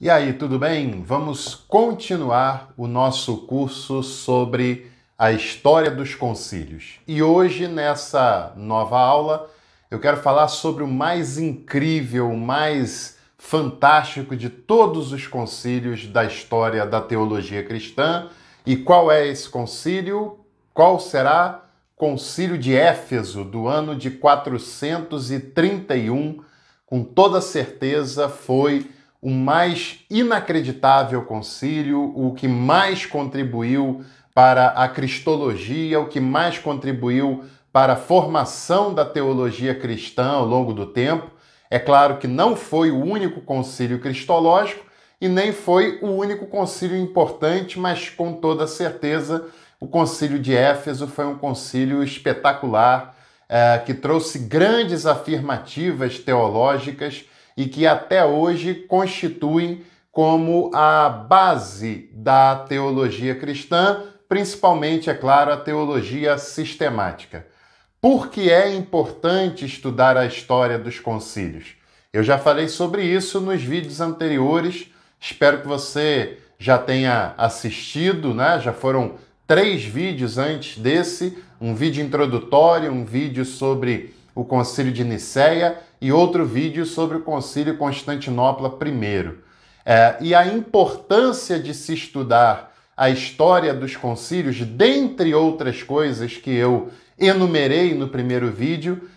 E aí, tudo bem? Vamos continuar o nosso curso sobre a história dos concílios. E hoje, nessa nova aula, eu quero falar sobre o mais incrível, o mais fantástico de todos os concílios da história da teologia cristã. E qual é esse concílio? Qual será? Concílio de Éfeso, do ano de 431, com toda certeza foi o mais inacreditável concílio, o que mais contribuiu para a cristologia, o que mais contribuiu para a formação da teologia cristã ao longo do tempo. É claro que não foi o único concílio cristológico e nem foi o único concílio importante, mas com toda certeza o concílio de Éfeso foi um concílio espetacular eh, que trouxe grandes afirmativas teológicas e que até hoje constituem como a base da teologia cristã, principalmente, é claro, a teologia sistemática. Por que é importante estudar a história dos concílios? Eu já falei sobre isso nos vídeos anteriores, espero que você já tenha assistido, né? já foram três vídeos antes desse: um vídeo introdutório, um vídeo sobre o Concílio de Nicéia e outro vídeo sobre o Concílio Constantinopla I. É, e a importância de se estudar a história dos concílios, dentre outras coisas que eu enumerei no primeiro vídeo,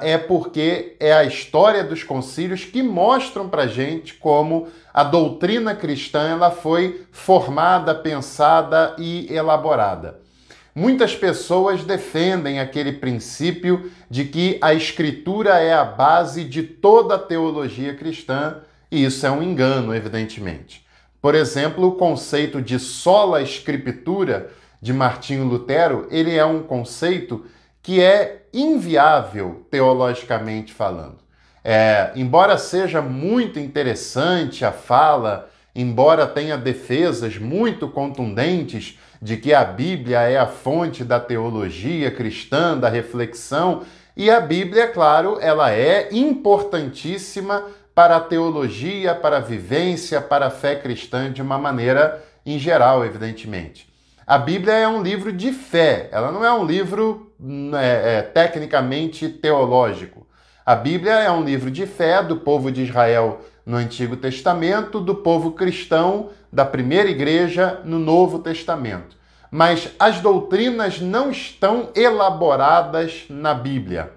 é, é porque é a história dos concílios que mostram para gente como a doutrina cristã ela foi formada, pensada e elaborada. Muitas pessoas defendem aquele princípio de que a Escritura é a base de toda a teologia cristã, e isso é um engano, evidentemente. Por exemplo, o conceito de sola escritura de Martinho Lutero, ele é um conceito que é inviável teologicamente falando. É, embora seja muito interessante a fala, embora tenha defesas muito contundentes de que a Bíblia é a fonte da teologia cristã, da reflexão, e a Bíblia, é claro, ela é importantíssima para a teologia, para a vivência, para a fé cristã de uma maneira em geral, evidentemente. A Bíblia é um livro de fé, ela não é um livro é, é, tecnicamente teológico. A Bíblia é um livro de fé do povo de Israel no Antigo Testamento, do povo cristão da primeira igreja no Novo Testamento. Mas as doutrinas não estão elaboradas na Bíblia.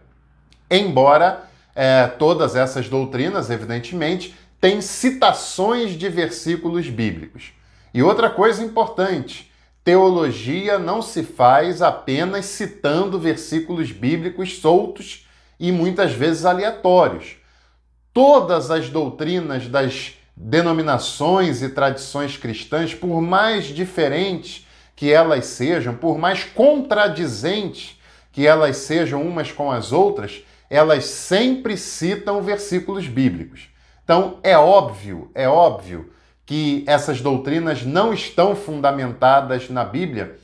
Embora é, todas essas doutrinas, evidentemente, têm citações de versículos bíblicos. E outra coisa importante: teologia não se faz apenas citando versículos bíblicos soltos e muitas vezes aleatórios todas as doutrinas das denominações e tradições cristãs, por mais diferentes que elas sejam, por mais contradizentes que elas sejam umas com as outras, elas sempre citam versículos bíblicos. Então, é óbvio, é óbvio que essas doutrinas não estão fundamentadas na Bíblia,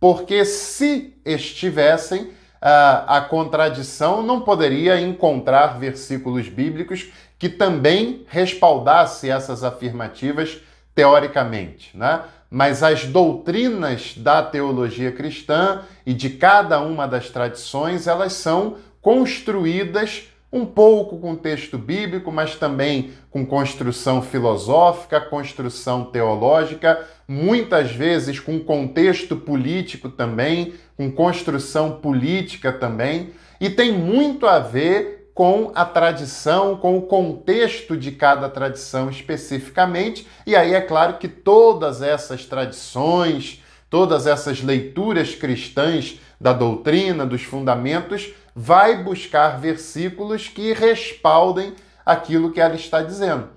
porque se estivessem, a, a contradição, não poderia encontrar versículos bíblicos que também respaldasse essas afirmativas teoricamente, né? Mas as doutrinas da teologia cristã e de cada uma das tradições, elas são construídas um pouco com texto bíblico, mas também com construção filosófica, construção teológica, muitas vezes com contexto político também, com construção política também, e tem muito a ver com a tradição, com o contexto de cada tradição especificamente, e aí é claro que todas essas tradições, todas essas leituras cristãs da doutrina, dos fundamentos, vai buscar versículos que respaldem aquilo que ela está dizendo.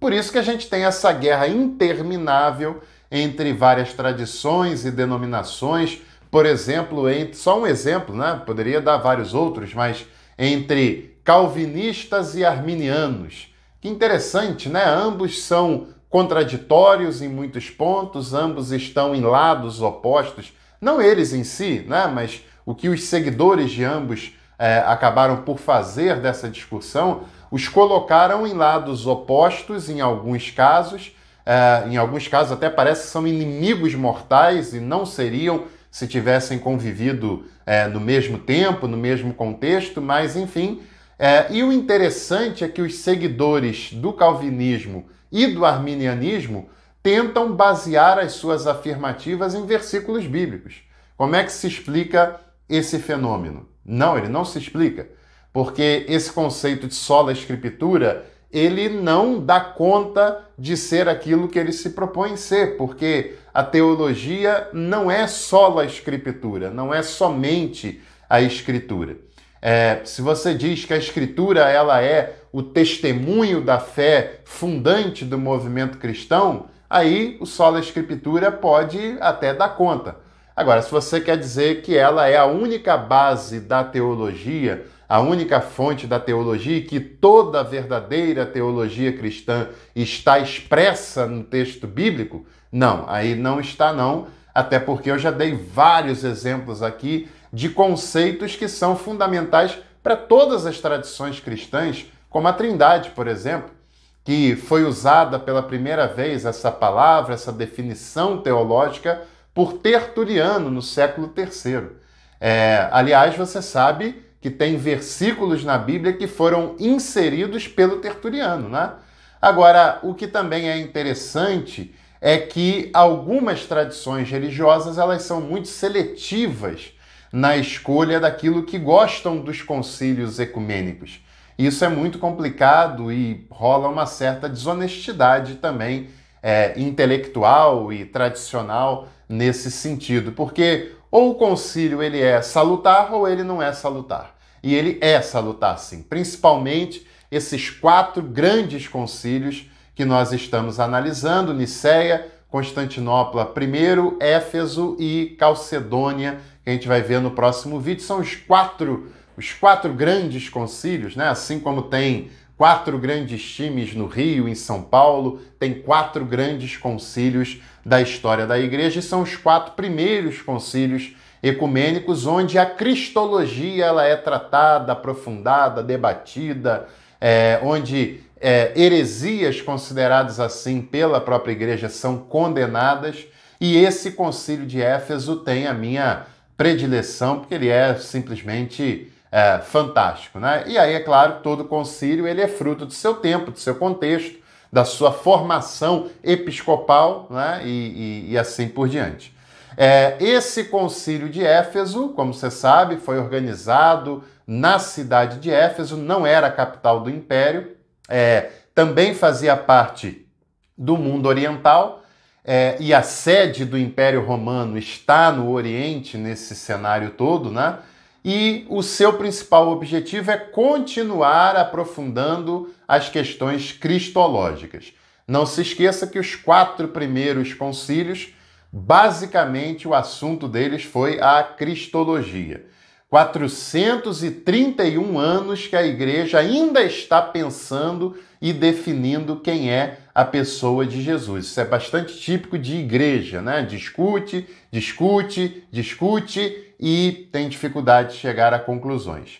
Por isso que a gente tem essa guerra interminável entre várias tradições e denominações, por exemplo, entre, só um exemplo, né? Poderia dar vários outros, mas entre calvinistas e arminianos. Que interessante, né? Ambos são contraditórios em muitos pontos, ambos estão em lados opostos, não eles em si, né? Mas o que os seguidores de ambos é, acabaram por fazer dessa discussão, os colocaram em lados opostos em alguns casos, é, em alguns casos até parece que são inimigos mortais e não seriam se tivessem convivido é, no mesmo tempo, no mesmo contexto, mas enfim. É, e o interessante é que os seguidores do calvinismo e do arminianismo tentam basear as suas afirmativas em versículos bíblicos. Como é que se explica esse fenômeno? Não, ele não se explica, porque esse conceito de sola escritura, ele não dá conta de ser aquilo que ele se propõe ser, porque a teologia não é sola escritura, não é somente a escritura. É, se você diz que a escritura ela é o testemunho da fé fundante do movimento cristão, aí o sola escritura pode até dar conta. Agora, se você quer dizer que ela é a única base da teologia, a única fonte da teologia e que toda a verdadeira teologia cristã está expressa no texto bíblico, não, aí não está não, até porque eu já dei vários exemplos aqui de conceitos que são fundamentais para todas as tradições cristãs, como a Trindade, por exemplo, que foi usada pela primeira vez essa palavra, essa definição teológica por Tertuliano, no século III. É, aliás, você sabe que tem versículos na Bíblia que foram inseridos pelo Tertuliano, né? Agora, o que também é interessante é que algumas tradições religiosas elas são muito seletivas na escolha daquilo que gostam dos concílios ecumênicos. Isso é muito complicado e rola uma certa desonestidade também é, intelectual e tradicional nesse sentido, porque ou o concílio ele é salutar ou ele não é salutar. E ele é salutar sim, principalmente esses quatro grandes concílios que nós estamos analisando, Nicéia, Constantinopla primeiro, Éfeso e Calcedônia, que a gente vai ver no próximo vídeo, são os quatro os quatro grandes concílios, né? Assim como tem quatro grandes times no Rio, em São Paulo, tem quatro grandes concílios da história da igreja e são os quatro primeiros concílios ecumênicos onde a cristologia ela é tratada, aprofundada, debatida, é, onde é, heresias consideradas assim pela própria igreja são condenadas e esse concílio de Éfeso tem a minha predileção porque ele é simplesmente é, fantástico, né? E aí, é claro, todo concílio ele é fruto do seu tempo, do seu contexto, da sua formação episcopal, né? E, e, e assim por diante. É, esse concílio de Éfeso, como você sabe, foi organizado na cidade de Éfeso, não era a capital do império, é, também fazia parte do mundo oriental, é, e a sede do Império Romano está no Oriente nesse cenário todo, né? e o seu principal objetivo é continuar aprofundando as questões cristológicas. Não se esqueça que os quatro primeiros concílios, basicamente o assunto deles foi a cristologia. 431 anos que a igreja ainda está pensando e definindo quem é a pessoa de Jesus. Isso é bastante típico de igreja, né? Discute, discute, discute e tem dificuldade de chegar a conclusões.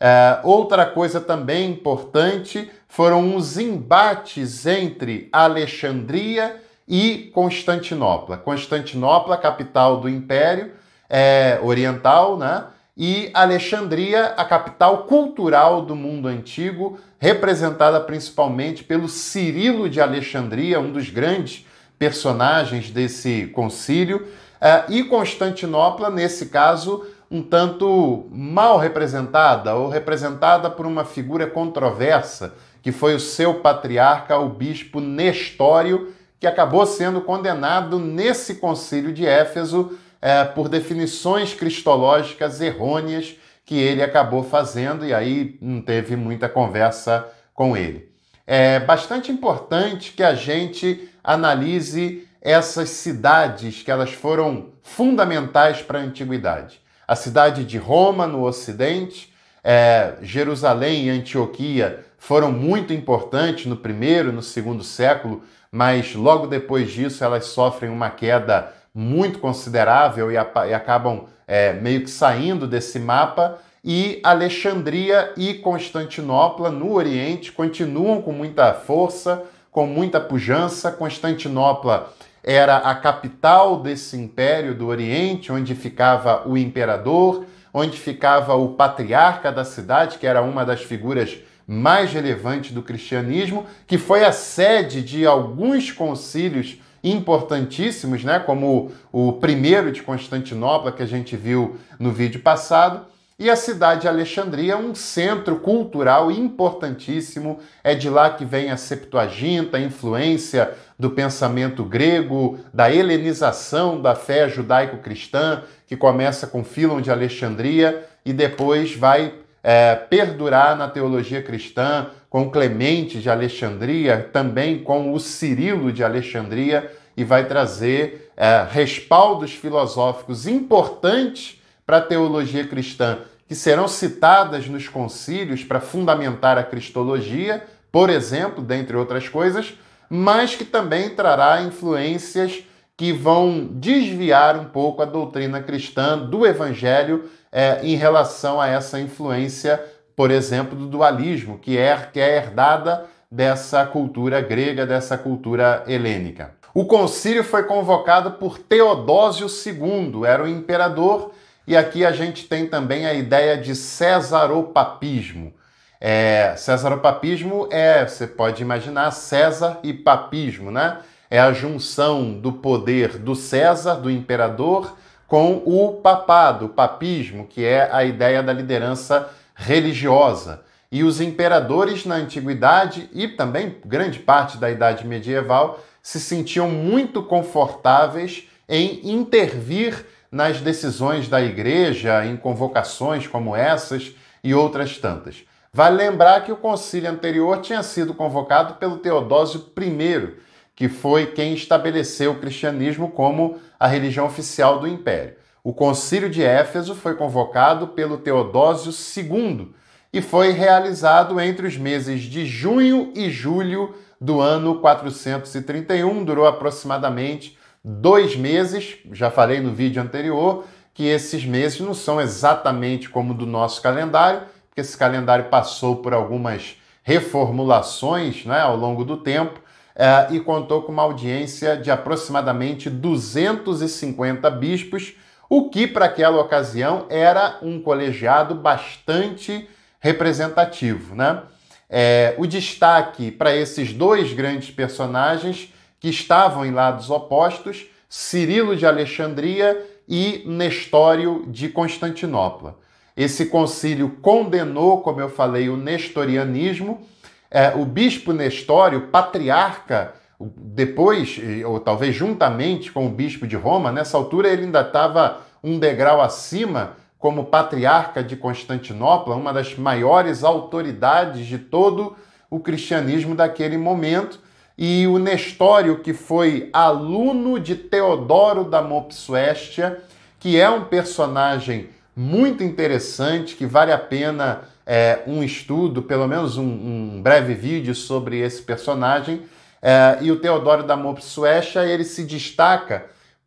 É, outra coisa também importante foram os embates entre Alexandria e Constantinopla. Constantinopla, capital do Império é, Oriental, né? e Alexandria, a capital cultural do mundo antigo, representada principalmente pelo Cirilo de Alexandria, um dos grandes personagens desse concílio, é, e Constantinopla, nesse caso, um tanto mal representada ou representada por uma figura controversa, que foi o seu patriarca, o bispo Nestório, que acabou sendo condenado nesse concílio de Éfeso é, por definições cristológicas errôneas que ele acabou fazendo, e aí não teve muita conversa com ele. É bastante importante que a gente analise essas cidades que elas foram fundamentais para a antiguidade. A cidade de Roma, no Ocidente, é, Jerusalém e Antioquia foram muito importantes no primeiro e no segundo século, mas logo depois disso elas sofrem uma queda muito considerável e, e acabam é, meio que saindo desse mapa. E Alexandria e Constantinopla, no Oriente, continuam com muita força, com muita pujança. Constantinopla era a capital desse império do Oriente, onde ficava o imperador, onde ficava o patriarca da cidade, que era uma das figuras mais relevantes do cristianismo, que foi a sede de alguns concílios importantíssimos, né, como o primeiro de Constantinopla, que a gente viu no vídeo passado, e a cidade de Alexandria, um centro cultural importantíssimo. É de lá que vem a Septuaginta, a influência do pensamento grego, da helenização da fé judaico-cristã, que começa com Filon de Alexandria e depois vai é, perdurar na teologia cristã, com Clemente de Alexandria, também com o Cirilo de Alexandria, e vai trazer é, respaldos filosóficos importantes para a teologia cristã, que serão citadas nos concílios para fundamentar a cristologia, por exemplo, dentre outras coisas, mas que também trará influências que vão desviar um pouco a doutrina cristã do evangelho é, em relação a essa influência por exemplo, do dualismo, que é, que é herdada dessa cultura grega, dessa cultura helênica. O concílio foi convocado por Teodósio II, era o imperador, e aqui a gente tem também a ideia de Césaropapismo É, Césaropapismo é, você pode imaginar, César e papismo, né? É a junção do poder do César, do imperador, com o papado, o papismo, que é a ideia da liderança religiosa. E os imperadores na antiguidade e também grande parte da Idade Medieval se sentiam muito confortáveis em intervir nas decisões da igreja, em convocações como essas e outras tantas. Vale lembrar que o concílio anterior tinha sido convocado pelo Teodósio I, que foi quem estabeleceu o cristianismo como a religião oficial do império. O concílio de Éfeso foi convocado pelo Teodósio II e foi realizado entre os meses de junho e julho do ano 431, durou aproximadamente dois meses. Já falei no vídeo anterior que esses meses não são exatamente como do nosso calendário, porque esse calendário passou por algumas reformulações né, ao longo do tempo eh, e contou com uma audiência de aproximadamente 250 bispos o que para aquela ocasião era um colegiado bastante representativo. Né? É, o destaque para esses dois grandes personagens que estavam em lados opostos, Cirilo de Alexandria e Nestório de Constantinopla. Esse concílio condenou, como eu falei, o nestorianismo. É, o bispo Nestório, patriarca depois, ou talvez juntamente com o bispo de Roma, nessa altura ele ainda estava um degrau acima como patriarca de Constantinopla, uma das maiores autoridades de todo o cristianismo daquele momento, e o Nestório, que foi aluno de Teodoro da Mopsuestia, que é um personagem muito interessante, que vale a pena é, um estudo, pelo menos um, um breve vídeo sobre esse personagem, é, e o Teodoro da Mopsuecha, ele se destaca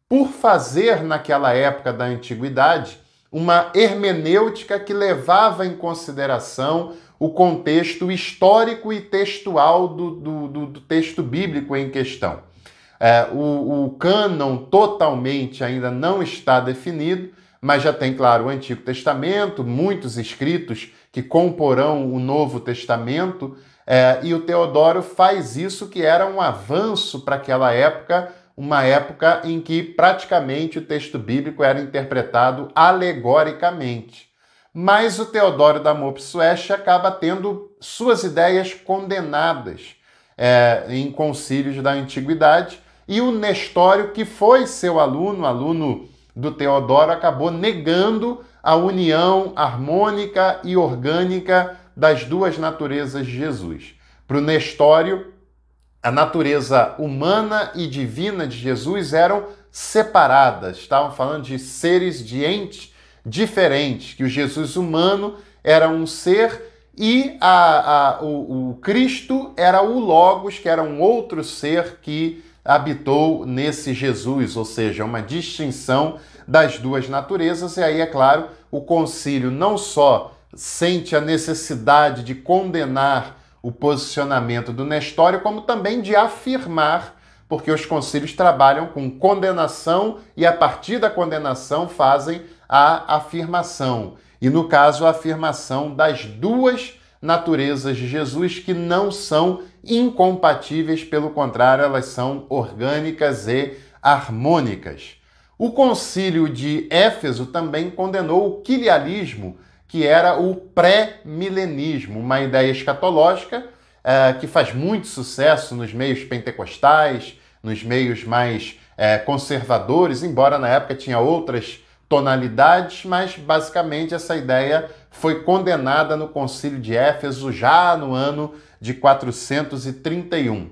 por fazer, naquela época da antiguidade, uma hermenêutica que levava em consideração o contexto histórico e textual do, do, do, do texto bíblico em questão. É, o, o cânon totalmente ainda não está definido, mas já tem, claro, o Antigo Testamento, muitos escritos que comporão o Novo Testamento, é, e o Teodoro faz isso que era um avanço para aquela época, uma época em que praticamente o texto bíblico era interpretado alegoricamente. Mas o Teodoro da Mopsueste acaba tendo suas ideias condenadas é, em concílios da antiguidade, e o Nestório, que foi seu aluno, aluno do Teodoro, acabou negando a união harmônica e orgânica das duas naturezas de Jesus. Para o Nestório, a natureza humana e divina de Jesus eram separadas, estavam falando de seres de entes diferentes, que o Jesus humano era um ser e a, a, o, o Cristo era o Logos, que era um outro ser que habitou nesse Jesus, ou seja, uma distinção das duas naturezas. E aí, é claro, o concílio não só sente a necessidade de condenar o posicionamento do Nestório, como também de afirmar, porque os concílios trabalham com condenação e, a partir da condenação, fazem a afirmação. E, no caso, a afirmação das duas naturezas de Jesus que não são incompatíveis, pelo contrário, elas são orgânicas e harmônicas. O concílio de Éfeso também condenou o quilialismo que era o pré-milenismo, uma ideia escatológica é, que faz muito sucesso nos meios pentecostais, nos meios mais é, conservadores, embora na época tinha outras tonalidades, mas basicamente essa ideia foi condenada no Concílio de Éfeso já no ano de 431.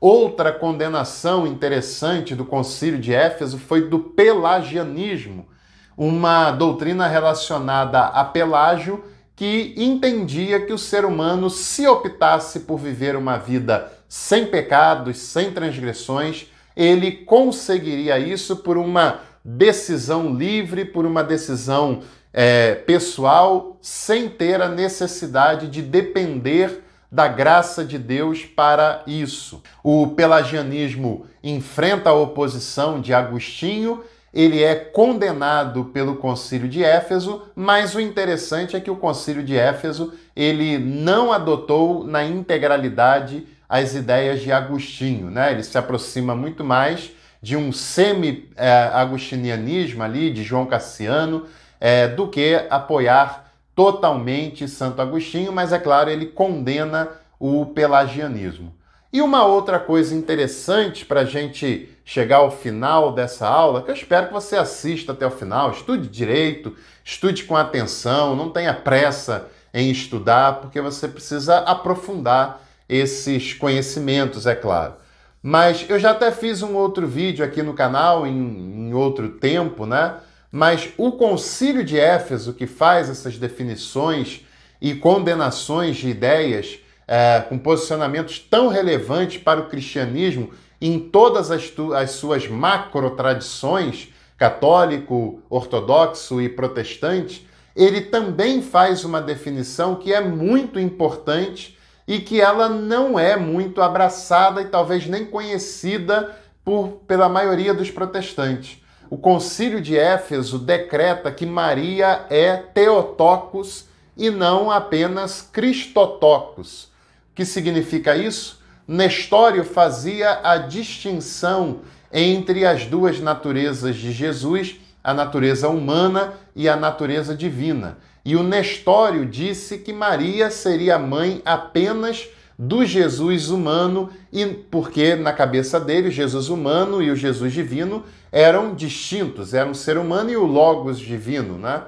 Outra condenação interessante do Concílio de Éfeso foi do pelagianismo, uma doutrina relacionada a Pelágio que entendia que o ser humano, se optasse por viver uma vida sem pecados, sem transgressões, ele conseguiria isso por uma decisão livre, por uma decisão é, pessoal, sem ter a necessidade de depender da graça de Deus para isso. O pelagianismo enfrenta a oposição de Agostinho ele é condenado pelo Concílio de Éfeso, mas o interessante é que o Concílio de Éfeso ele não adotou na integralidade as ideias de Agostinho, né? Ele se aproxima muito mais de um semi-agostinianismo ali de João Cassiano é, do que apoiar totalmente Santo Agostinho, mas é claro ele condena o pelagianismo. E uma outra coisa interessante para a gente chegar ao final dessa aula, que eu espero que você assista até o final, estude direito, estude com atenção, não tenha pressa em estudar, porque você precisa aprofundar esses conhecimentos, é claro. Mas eu já até fiz um outro vídeo aqui no canal em, em outro tempo, né? Mas o Concílio de Éfeso, que faz essas definições e condenações de ideias, é, com posicionamentos tão relevantes para o cristianismo em todas as, as suas macro tradições, católico, ortodoxo e protestante, ele também faz uma definição que é muito importante e que ela não é muito abraçada e talvez nem conhecida por, pela maioria dos protestantes. O Concílio de Éfeso decreta que Maria é Teotocos e não apenas Cristotocos que significa isso? Nestório fazia a distinção entre as duas naturezas de Jesus, a natureza humana e a natureza divina. E o Nestório disse que Maria seria mãe apenas do Jesus humano e porque na cabeça dele Jesus humano e o Jesus divino eram distintos, eram um ser humano e o logos divino, né?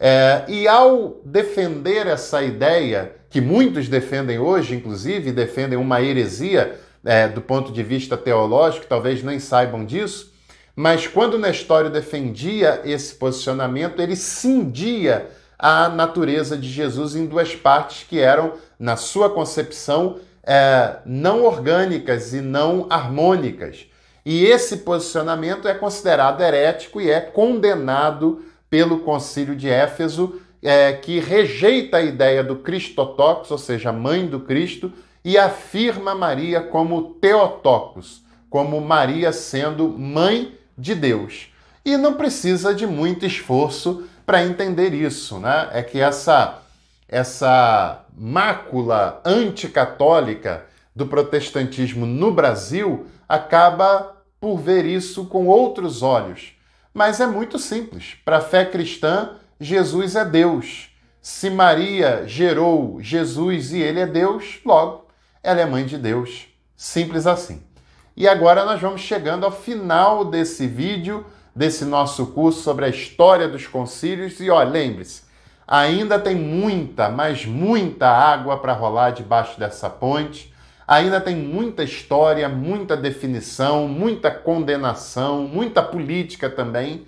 É, e ao defender essa ideia que muitos defendem hoje, inclusive, defendem uma heresia é, do ponto de vista teológico, talvez nem saibam disso, mas quando Nestório defendia esse posicionamento, ele cindia a natureza de Jesus em duas partes que eram, na sua concepção, é, não orgânicas e não harmônicas. E esse posicionamento é considerado herético e é condenado pelo Concílio de Éfeso é, que rejeita a ideia do Cristotóx, ou seja, mãe do Cristo, e afirma Maria como Teotocos, como Maria sendo mãe de Deus. E não precisa de muito esforço para entender isso, né? É que essa essa mácula anticatólica do protestantismo no Brasil acaba por ver isso com outros olhos. Mas é muito simples. Para a fé cristã, Jesus é Deus. Se Maria gerou Jesus e ele é Deus, logo ela é mãe de Deus. Simples assim. E agora nós vamos chegando ao final desse vídeo, desse nosso curso sobre a história dos concílios. E ó, lembre-se, ainda tem muita, mas muita água para rolar debaixo dessa ponte. Ainda tem muita história, muita definição, muita condenação, muita política também.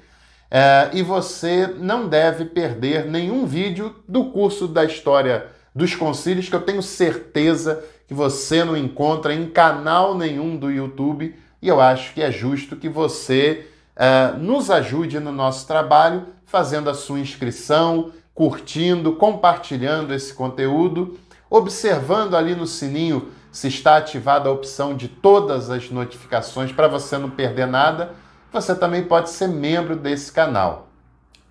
É, e você não deve perder nenhum vídeo do curso da história dos concílios, que eu tenho certeza que você não encontra em canal nenhum do YouTube. E eu acho que é justo que você é, nos ajude no nosso trabalho, fazendo a sua inscrição, curtindo, compartilhando esse conteúdo, observando ali no sininho se está ativada a opção de todas as notificações para você não perder nada você também pode ser membro desse canal.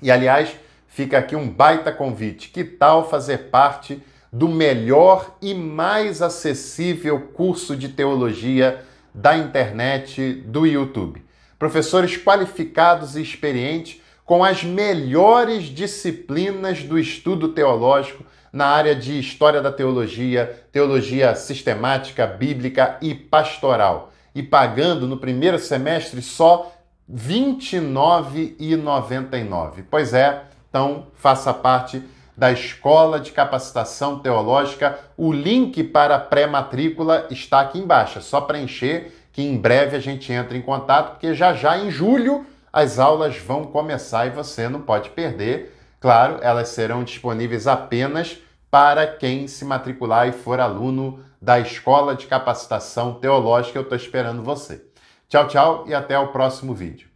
E aliás, fica aqui um baita convite. Que tal fazer parte do melhor e mais acessível curso de teologia da internet do YouTube? Professores qualificados e experientes com as melhores disciplinas do estudo teológico na área de história da teologia, teologia sistemática, bíblica e pastoral, e pagando no primeiro semestre só 29,99. Pois é, então faça parte da Escola de Capacitação Teológica. O link para pré-matrícula está aqui embaixo. É só preencher que em breve a gente entra em contato, porque já já em julho as aulas vão começar e você não pode perder. Claro, elas serão disponíveis apenas para quem se matricular e for aluno da Escola de Capacitação Teológica. Eu estou esperando você. Tchau, tchau e até o próximo vídeo.